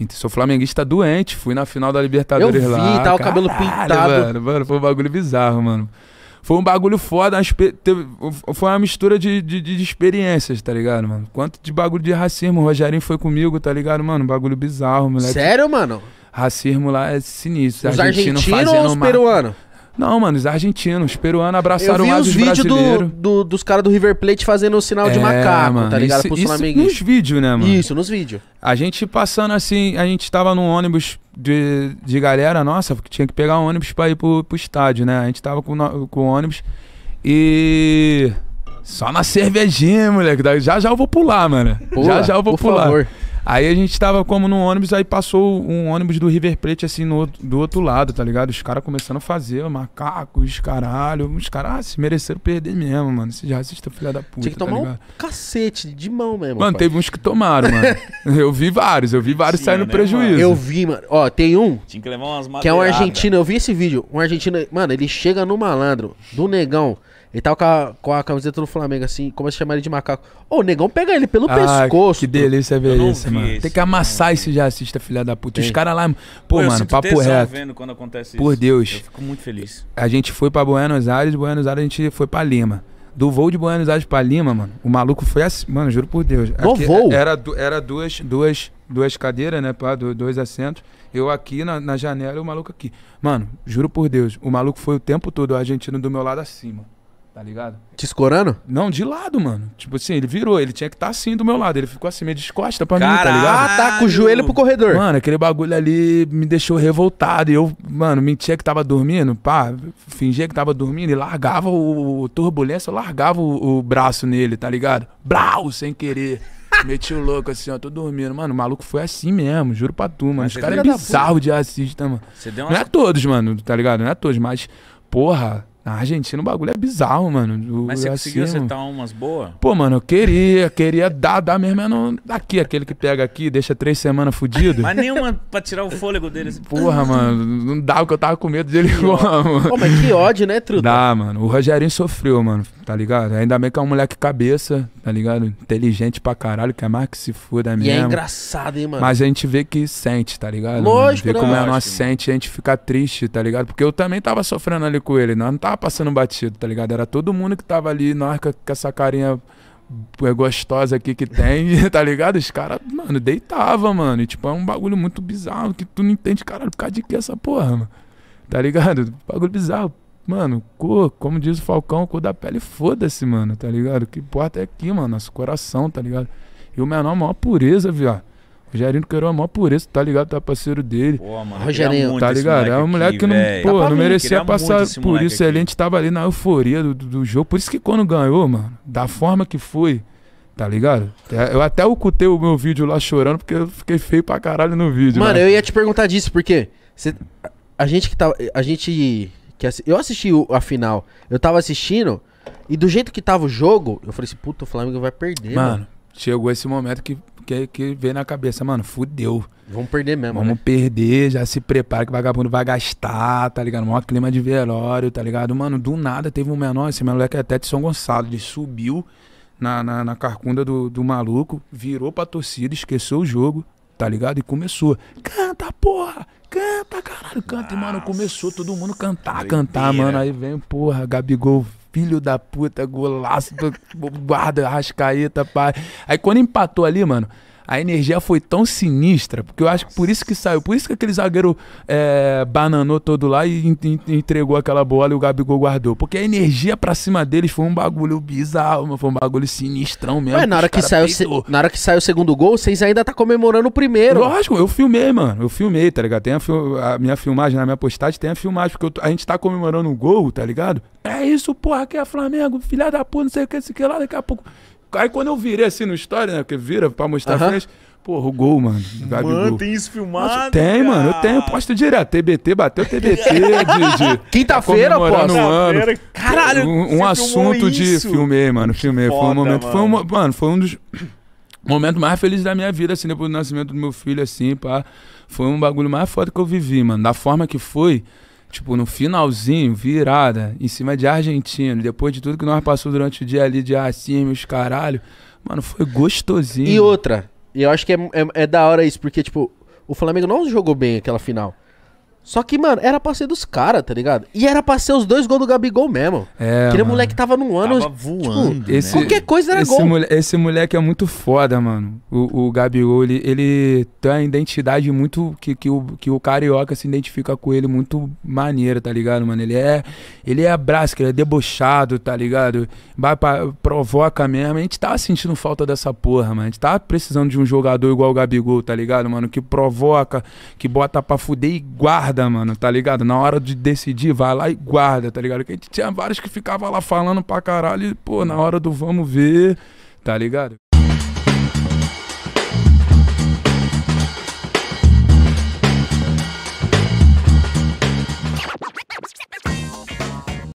Então, sou flamenguista doente, fui na final da Libertadores eu vi, lá. o cabelo pintado. Mano, mano, foi um bagulho bizarro, mano. Foi um bagulho foda, uma teve, foi uma mistura de, de, de, experiências, tá ligado, mano? Quanto de bagulho de racismo, o Rogerinho foi comigo, tá ligado, mano? Um bagulho bizarro, moleque. Sério, mano? Racismo lá é sinistro. Os argentinos argentino fazendo ou os peruanos? Uma... Não, mano, os argentinos, os peruanos abraçaram mais os, os brasileiros. Do, do, dos caras do River Plate fazendo o sinal é, de macaco, mano, tá ligado? Isso, isso nos vídeos, né, mano? Isso, nos vídeos. A gente passando assim, a gente tava num ônibus de, de galera nossa, porque tinha que pegar um ônibus pra ir pro, pro estádio, né? A gente tava com, com ônibus e... Só na cervejinha, moleque. Já já eu vou pular, mano. Pula, já já eu vou por pular. Favor. Aí a gente tava como num ônibus, aí passou um ônibus do River Plate, assim, no, do outro lado, tá ligado? Os caras começando a fazer, macacos, caralho. Os caras ah, se mereceram perder mesmo, mano. Esses racistas, filha da puta. Tinha que tá tomar tá um cacete de mão mesmo. Mano, pai. teve uns que tomaram, mano. eu vi vários, eu vi vários Sim, saindo né, prejuízo. Mano? Eu vi, mano. Ó, tem um. Tinha que levar umas madeiradas. Que é um argentino, eu vi esse vídeo. Um argentino, mano, ele chega no malandro, do negão. Ele tava com a, com a camiseta do Flamengo, assim, como se chamar ele de macaco. Ô, o negão pega ele pelo ah, pescoço. Que delícia ver isso, mano. Esse, Tem que amassar esse jazzista, filha da puta. Tem. Os é. caras lá. Pô, Pô mano, papo reto. vendo quando acontece Por isso. Deus. Eu fico muito feliz. A gente foi pra Buenos Aires, Buenos Aires a gente foi pra Lima. Do voo de Buenos Aires pra Lima, mano, o maluco foi assim. Mano, juro por Deus. No aqui, voo? Era, era duas, duas, duas cadeiras, né? Pá, dois assentos. Eu aqui na, na janela e o maluco aqui. Mano, juro por Deus. O maluco foi o tempo todo, o argentino do meu lado acima. Assim, Tá ligado? Te escorando? Não, de lado, mano. Tipo assim, ele virou, ele tinha que estar tá assim do meu lado. Ele ficou assim, meio descosta pra Caralho. mim, tá ligado? Ah, tá, com o joelho pro corredor. Mano, aquele bagulho ali me deixou revoltado. E eu, mano, mentia que tava dormindo, pá, fingia que tava dormindo e largava o, o turbulência, eu largava o, o braço nele, tá ligado? Brau, sem querer. Meti o louco assim, ó, tô dormindo. Mano, o maluco foi assim mesmo, juro pra tu, mano. Mas Os caras é bizarro de assista, mano. Uma... Não é todos, mano, tá ligado? Não é todos, mas, porra, na ah, Argentina o bagulho é bizarro, mano. O, Mas você conseguiu assim, acertar umas boas? Pô, mano, eu queria, queria dar, dar mesmo, É não. Daqui, aquele que pega aqui, deixa três semanas fudido. Mas nenhuma pra tirar o fôlego dele. Assim. Porra, mano, não dá, porque eu tava com medo dele igual, mano. Pô, mas que ódio, né, Truta? Dá, mano. O Rogerinho sofreu, mano, tá ligado? Ainda bem que é um moleque cabeça, tá ligado? Inteligente pra caralho, que é mais que se foda mesmo. E é engraçado, hein, mano. Mas a gente vê que sente, tá ligado? Lógico, Vê né? como é a nossa sente, a gente fica triste, tá ligado? Porque eu também tava sofrendo ali com ele, nós não tava passando batido, tá ligado? Era todo mundo que tava ali, arca com essa carinha é, gostosa aqui que tem, tá ligado? Os caras, mano, deitava, mano. E, tipo, é um bagulho muito bizarro que tu não entende, caralho, por causa de que essa porra, mano. Tá ligado? Bagulho bizarro. Mano, cor, como diz o Falcão, cor da pele, foda-se, mano, tá ligado? O que importa é aqui, mano, nosso coração, tá ligado? E o menor, a maior pureza, viado. Rogerinho do Queiroz é a maior pureza, tá ligado? Tá parceiro dele. Pô, mano, Rogerinho, tá ligado? É um moleque aqui, que não, pô, não merecia passar por isso. Aqui. A gente tava ali na euforia do, do, do, jogo. Por isso que quando ganhou, mano, da forma que foi, tá ligado? É, eu até ocultei o meu vídeo lá chorando, porque eu fiquei feio pra caralho no vídeo. Mano, né? eu ia te perguntar disso, porque cê, a gente que tava. A gente. Que assi... eu assisti a final. Eu tava assistindo, e do jeito que tava o jogo, eu falei assim, puta, o Flamengo vai perder, mano. mano. Chegou esse momento que que, que veio na cabeça, mano, fudeu. Vamos perder mesmo. Vamos né? perder, já se prepara que o vagabundo vai gastar, tá ligado? Maior clima de velório, tá ligado? Mano, do nada teve um menor, esse moleque é até de São Gonçalo, ele subiu na, na, na carcunda do, do maluco, virou pra torcida, esqueceu o jogo, tá ligado? E começou. Canta, porra! Canta, caralho, canta. Nossa. E, mano, começou todo mundo cantar, cantar, mano. Aí vem, porra, Gabigol filho da puta, golaço do guarda, rascaeta, pai. Aí quando empatou ali, mano, a energia foi tão sinistra, porque eu acho que por isso que saiu, por isso que aquele zagueiro é, bananou todo lá e entregou aquela bola e o Gabigol guardou. Porque a energia pra cima deles foi um bagulho bizarro, foi um bagulho sinistrão mesmo. Ué, na hora, que saiu, na hora que saiu o segundo gol, vocês ainda tá comemorando o primeiro. Lógico, eu filmei, mano. Eu filmei, tá ligado? Tem a, a minha filmagem, na minha postagem tem a filmagem, porque a gente tá comemorando o gol, tá ligado? É isso, porra, que é Flamengo, filha da puta, não sei o que, não sei o que lá, daqui a pouco. Aí quando eu virei assim no story, né? Porque vira pra mostrar uh -huh. a frente. Porra, o gol, mano. Gabigol. Mano, tem isso filmado? tem, cara. mano. Eu tenho. Posto direto. TBT, bateu TBT. De, de Quinta-feira, pô. Quinta-feira. Caralho. Um, um assunto de... Filmei, mano. Filmei. Foda, foi um momento... Mano. Foi um, mano, foi um dos momentos mais felizes da minha vida, assim. Depois do nascimento do meu filho, assim, pá. Foi um bagulho mais foda que eu vivi, mano. Da forma que foi tipo, no finalzinho, virada, em cima de argentino, depois de tudo que nós passamos durante o dia ali de racismo, os caralho, mano, foi gostosinho. E outra, e eu acho que é, é, é da hora isso, porque, tipo, o Flamengo não jogou bem aquela final. Só que, mano, era pra ser dos caras, tá ligado? E era pra ser os dois gols do Gabigol mesmo. É, Aquele mano. moleque tava num ano. Tava tipo, voando. Tipo, esse, qualquer coisa era esse gol. Moleque, esse moleque é muito foda, mano. O, o Gabigol, ele, ele tem uma identidade muito. Que, que, o, que o carioca se identifica com ele muito maneira, tá ligado, mano? Ele é. Ele é abraço, ele é debochado, tá ligado? Vai pra, provoca mesmo. A gente tava tá sentindo falta dessa porra, mano. A gente tava tá precisando de um jogador igual o Gabigol, tá ligado, mano? Que provoca, que bota pra fuder e guarda guarda, mano, tá ligado? Na hora de decidir, vai lá e guarda, tá ligado? Porque a gente tinha vários que ficava lá falando pra caralho, e, pô, na hora do vamos ver, tá ligado?